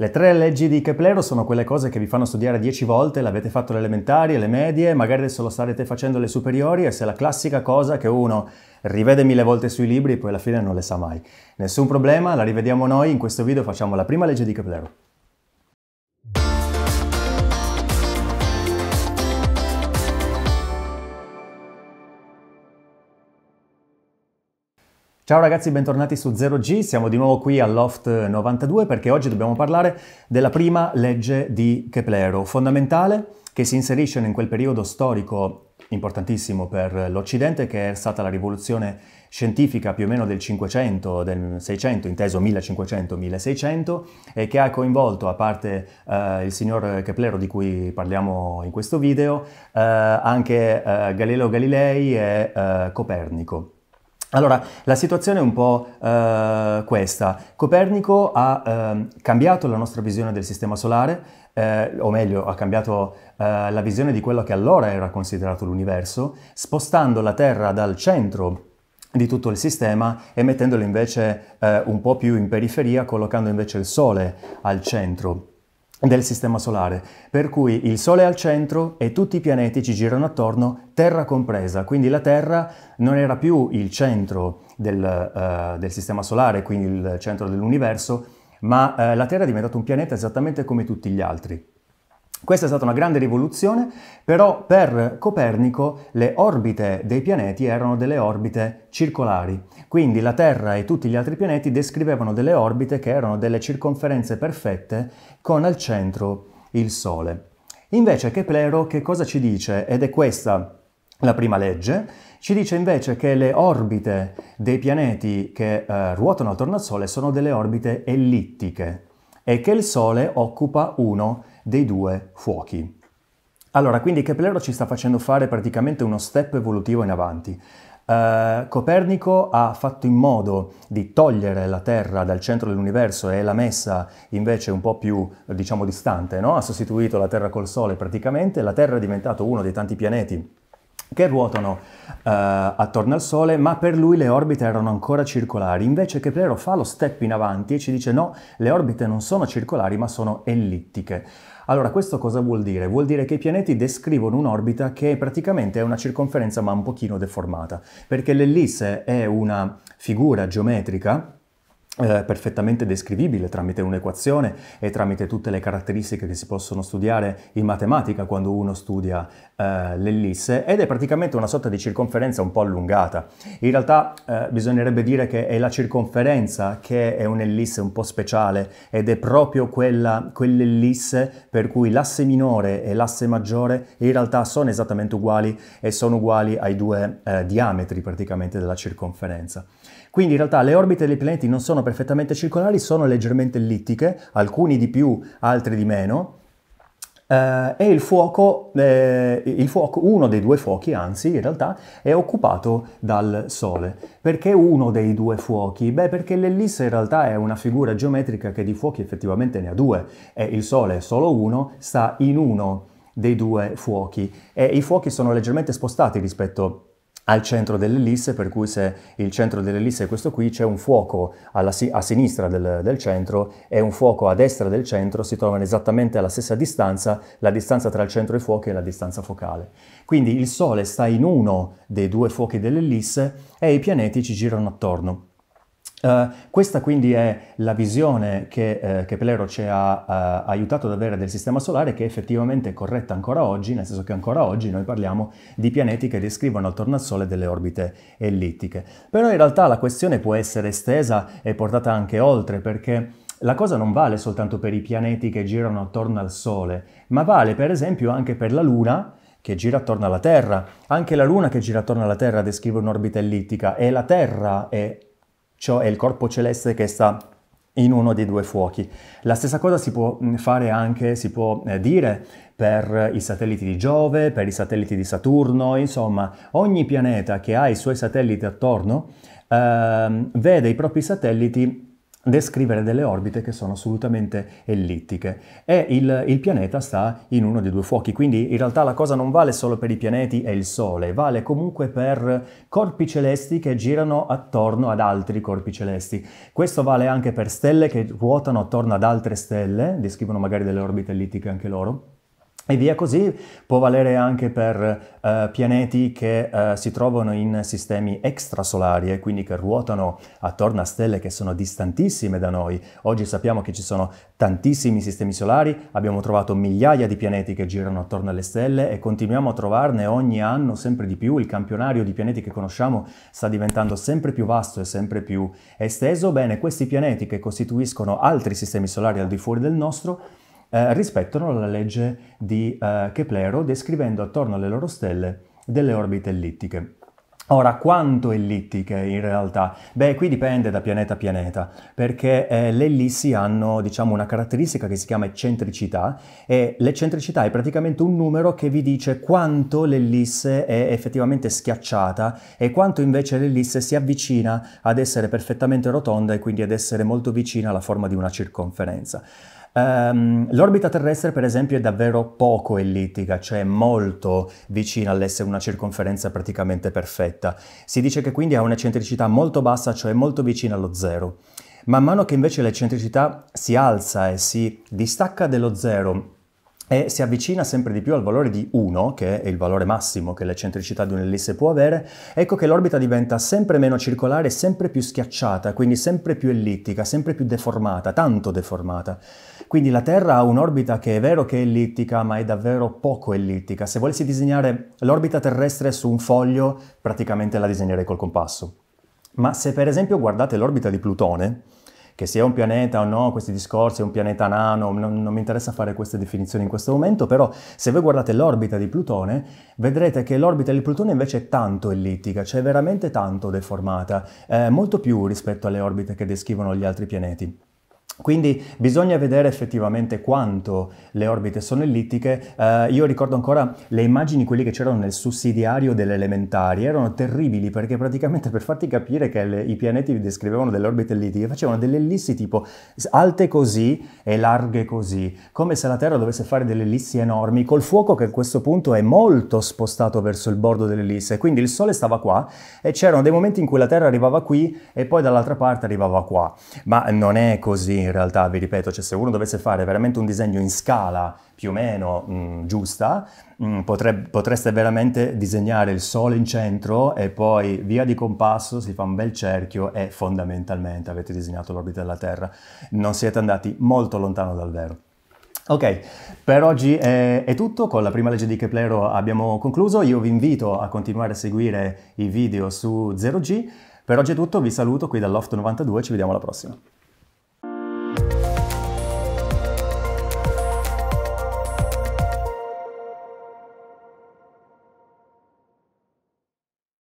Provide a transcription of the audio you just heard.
Le tre leggi di Keplero sono quelle cose che vi fanno studiare dieci volte, l'avete fatto le elementari, le medie, magari adesso lo starete facendo le superiori e se la classica cosa che uno rivede mille volte sui libri e poi alla fine non le sa mai. Nessun problema, la rivediamo noi, in questo video facciamo la prima legge di Keplero. Ciao ragazzi, bentornati su 0G, siamo di nuovo qui Loft 92 perché oggi dobbiamo parlare della prima legge di Keplero, fondamentale che si inserisce in quel periodo storico importantissimo per l'Occidente che è stata la rivoluzione scientifica più o meno del 500, del 600, inteso 1500-1600, e che ha coinvolto, a parte eh, il signor Keplero di cui parliamo in questo video, eh, anche eh, Galileo Galilei e eh, Copernico. Allora, la situazione è un po' eh, questa. Copernico ha eh, cambiato la nostra visione del Sistema Solare, eh, o meglio, ha cambiato eh, la visione di quello che allora era considerato l'universo, spostando la Terra dal centro di tutto il sistema e mettendolo invece eh, un po' più in periferia, collocando invece il Sole al centro del Sistema Solare, per cui il Sole è al centro e tutti i pianeti ci girano attorno, Terra compresa, quindi la Terra non era più il centro del, uh, del Sistema Solare, quindi il centro dell'universo, ma uh, la Terra è diventata un pianeta esattamente come tutti gli altri. Questa è stata una grande rivoluzione, però per Copernico le orbite dei pianeti erano delle orbite circolari, quindi la Terra e tutti gli altri pianeti descrivevano delle orbite che erano delle circonferenze perfette con al centro il Sole. Invece Keplero che cosa ci dice? Ed è questa la prima legge, ci dice invece che le orbite dei pianeti che eh, ruotano attorno al Sole sono delle orbite ellittiche, e che il Sole occupa uno dei due fuochi. Allora, quindi Keplero ci sta facendo fare praticamente uno step evolutivo in avanti. Uh, Copernico ha fatto in modo di togliere la Terra dal centro dell'universo e l'ha messa invece un po' più, diciamo, distante, no? ha sostituito la Terra col Sole praticamente, la Terra è diventata uno dei tanti pianeti che ruotano eh, attorno al Sole, ma per lui le orbite erano ancora circolari, invece che fa lo step in avanti e ci dice no, le orbite non sono circolari ma sono ellittiche. Allora, questo cosa vuol dire? Vuol dire che i pianeti descrivono un'orbita che praticamente è una circonferenza ma un pochino deformata, perché l'ellisse è una figura geometrica eh, perfettamente descrivibile tramite un'equazione e tramite tutte le caratteristiche che si possono studiare in matematica quando uno studia eh, l'ellisse ed è praticamente una sorta di circonferenza un po' allungata. In realtà eh, bisognerebbe dire che è la circonferenza che è un'ellisse un po' speciale ed è proprio quella, quell'ellisse per cui l'asse minore e l'asse maggiore in realtà sono esattamente uguali e sono uguali ai due eh, diametri praticamente della circonferenza. Quindi in realtà le orbite dei pianeti non sono perfettamente circolari, sono leggermente ellittiche, alcuni di più, altri di meno. Eh, e il fuoco, eh, il fuoco, uno dei due fuochi, anzi in realtà, è occupato dal Sole. Perché uno dei due fuochi? Beh, perché l'ellisse in realtà è una figura geometrica che di fuochi effettivamente ne ha due e il Sole è solo uno, sta in uno dei due fuochi e i fuochi sono leggermente spostati rispetto a al centro dell'ellisse, per cui se il centro dell'ellisse è questo qui, c'è un fuoco si a sinistra del, del, centro e un fuoco a destra del centro, si trovano esattamente alla stessa distanza, la distanza tra il centro e il fuoco è la distanza focale. Quindi il Sole sta in uno dei due fuochi dell'ellisse e i pianeti ci girano attorno. Eh, questa quindi è la visione che, uh, che Pelero ci ha uh, aiutato ad avere del Sistema Solare che effettivamente è corretta ancora oggi, nel senso che ancora oggi noi parliamo di pianeti che descrivono attorno al Sole delle orbite ellittiche. Però in realtà la questione può essere estesa e portata anche oltre perché la cosa non vale soltanto per i pianeti che girano attorno al Sole, ma vale per esempio anche per la Luna, che gira attorno alla Terra. Anche la Luna che gira attorno alla Terra descrive un'orbita ellittica e la Terra è ciò è il corpo celeste che sta in uno dei due fuochi. La stessa cosa si può mm, fare anche, si può eh, dire, per i satelliti di Giove, per i satelliti di Saturno, insomma, ogni pianeta che ha i suoi satelliti attorno eh, vede i propri satelliti descrivere delle orbite che sono assolutamente ellittiche e il, il, pianeta sta in uno dei due fuochi, quindi in realtà la cosa non vale solo per i pianeti e il Sole, vale comunque per corpi celesti che girano attorno ad altri corpi celesti. Questo vale anche per stelle che ruotano attorno ad altre stelle, descrivono magari delle orbite ellittiche anche loro. E via così può valere anche per eh, pianeti che eh, si trovano in sistemi extrasolari e quindi che ruotano attorno a stelle che sono distantissime da noi. Oggi sappiamo che ci sono tantissimi sistemi solari, abbiamo trovato migliaia di pianeti che girano attorno alle stelle e continuiamo a trovarne ogni anno sempre di più. Il campionario di pianeti che conosciamo sta diventando sempre più vasto e sempre più esteso. Bene, questi pianeti che costituiscono altri sistemi solari al di fuori del nostro eh, rispettano la legge di eh, Keplero descrivendo attorno alle loro stelle delle orbite ellittiche. Ora, quanto ellittiche in realtà? Beh, qui dipende da pianeta a pianeta, perché eh, le ellissi hanno, diciamo, una caratteristica che si chiama eccentricità e l'eccentricità è praticamente un numero che vi dice quanto l'ellisse è effettivamente schiacciata e quanto invece l'ellisse si avvicina ad essere perfettamente rotonda e quindi ad essere molto vicina alla forma di una circonferenza. Um, l'orbita terrestre, per esempio, è davvero poco ellittica, cioè molto vicina all'essere una circonferenza praticamente perfetta. Si dice che quindi ha un'eccentricità molto bassa, cioè molto vicina allo zero. Man mano che invece l'eccentricità si alza e si distacca dallo zero e si avvicina sempre di più al valore di 1, che è il valore massimo che l'eccentricità di un'ellisse può avere, ecco che l'orbita diventa sempre meno circolare, sempre più schiacciata, quindi sempre più ellittica, sempre più deformata, tanto deformata. Quindi la Terra ha un'orbita che è vero che è ellittica, ma è davvero poco ellittica. Se volessi disegnare l'orbita terrestre su un foglio, praticamente la disegnerei col compasso. Ma se per esempio guardate l'orbita di Plutone, che sia un pianeta o no, questi discorsi, è un pianeta nano, non, non, mi interessa fare queste definizioni in questo momento, però se voi guardate l'orbita di Plutone, vedrete che l'orbita di Plutone invece è tanto ellittica, cioè veramente tanto deformata, eh, molto più rispetto alle orbite che descrivono gli altri pianeti. Quindi bisogna vedere effettivamente quanto le orbite sono ellittiche. Eh, io ricordo ancora le immagini, quelle che c'erano nel sussidiario delle elementari, erano terribili perché praticamente per farti capire che le, i pianeti vi descrivevano delle orbite ellittiche, facevano delle ellissi tipo alte così e larghe così, come se la Terra dovesse fare delle ellissi enormi, col fuoco che a questo punto è molto spostato verso il bordo dell'ellisse. Quindi il Sole stava qua e c'erano dei momenti in cui la Terra arrivava qui e poi dall'altra parte arrivava qua. Ma non è così in realtà, vi ripeto, cioè se uno dovesse fare veramente un disegno in scala più o meno mh, mm, giusta, mh, mm, potrebbe, potreste veramente disegnare il sole in centro e poi via di compasso si fa un bel cerchio e fondamentalmente avete disegnato l'orbita della Terra. Non siete andati molto lontano dal vero. Ok, per oggi è, è, tutto, con la prima legge di Keplero abbiamo concluso, io vi invito a continuare a seguire i video su 0G, per oggi è tutto, vi saluto qui dall'Oft92, ci vediamo alla prossima.